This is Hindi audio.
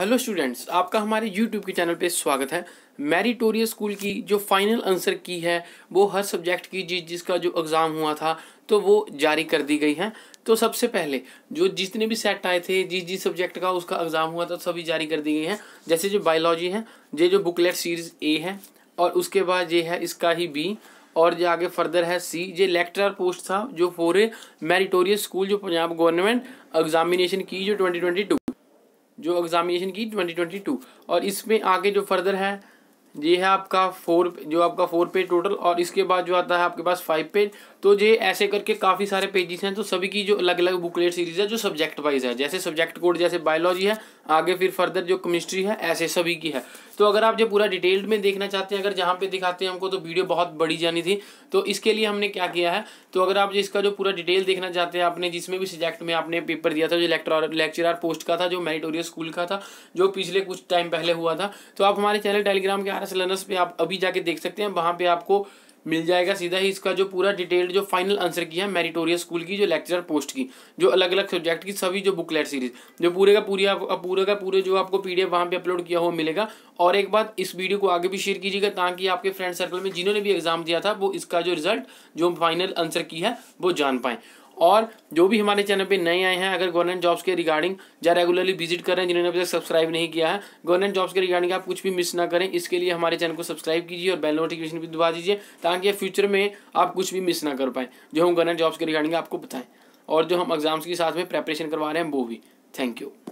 हेलो स्टूडेंट्स आपका हमारे यूट्यूब के चैनल पे स्वागत है मैरिटोरियस स्कूल की जो फाइनल आंसर की है वो हर सब्जेक्ट की जिस जिसका जो एग्ज़ाम हुआ था तो वो जारी कर दी गई है तो सबसे पहले जो जितने भी सेट आए थे जिस जिस सब्जेक्ट का उसका एग्ज़ाम हुआ था सभी जारी कर दी गई हैं जैसे जो बायोलॉजी है ये जो बुकलेट सीरीज़ ए है और उसके बाद ये है इसका ही बी और जो आगे फर्दर है सी ये लेक्चरर पोस्ट था जो फोरे मेरिटोरियस स्कूल जो पंजाब गवर्नमेंट एग्जामिनेशन की जो ट्वेंटी ट्वेंटी टू जो एग्ज़ामिनेशन की 2022 और इसमें आगे जो फर्दर है ये है आपका फोर जो आपका फोर पेज टोटल और इसके बाद जो आता है आपके पास फाइव पेज तो ये ऐसे करके काफ़ी सारे पेजेस हैं तो सभी की जो अलग अलग बुकलेट सीरीज़ है जो सब्जेक्ट वाइज है जैसे सब्जेक्ट कोड जैसे बायोलॉजी है आगे फिर फर्दर जो केमिस्ट्री है ऐसे सभी की है तो अगर आप जो पूरा डिटेल्ड में देखना चाहते हैं अगर जहाँ पे दिखाते हैं हमको तो वीडियो बहुत बड़ी जानी थी तो इसके लिए हमने क्या किया है तो अगर आप जो इसका जो पूरा डिटेल देखना चाहते हैं आपने जिसमें भी सब्जेक्ट में आपने पेपर दिया था जो लेक्टर लेक्चरार पोस्ट का था जो मेरिटोरियल स्कूल का था जो पिछले कुछ टाइम पहले हुआ था तो आप हमारे चैनल टेलीग्राम के आर एस लर्नर्स पर आप अभी जाके देख सकते हैं वहाँ पर आपको मिल जाएगा सीधा ही इसका जो पूरा डिटेल्ड जो फाइनल आंसर किया है मेरिटोरियस स्कूल की जो लेक्चर पोस्ट की जो अलग अलग सब्जेक्ट की सभी जो बुकलेट सीरीज जो पूरे का पूरी आप पूरे का पूरे जो आपको पी डी वहाँ पर अपलोड किया हुआ मिलेगा और एक बात इस वीडियो को आगे भी शेयर कीजिएगा ताकि आपके फ्रेंड सर्कल में जिन्होंने भी एग्जाम दिया था वो इसका जो रिजल्ट जो फाइनल आंसर की है वो जान पाएँ और जो भी हमारे चैनल पे नए आए हैं अगर गवर्नमेंट जॉब्स के रिगार्डिंग या रेगुलरली विजिट कर रहे हैं जिन्होंने अभी तक सब्सक्राइब नहीं किया है गवर्नमेंट जॉब्स के रिगार्डिंग आप कुछ भी मिस ना करें इसके लिए हमारे चैनल को सब्सक्राइब कीजिए और बेल नोटिफिकेशन भी दबा दीजिए ताकि फ्यूचर में आप कुछ भी मिस ना कर पाएँ जो हम गवर्नमेंट जॉब्स के रिगार्डिंग आपको बताएँ और जो हम एग्जाम्स के साथ में प्रेपरेशन करवा रहे हैं वो भी थैंक यू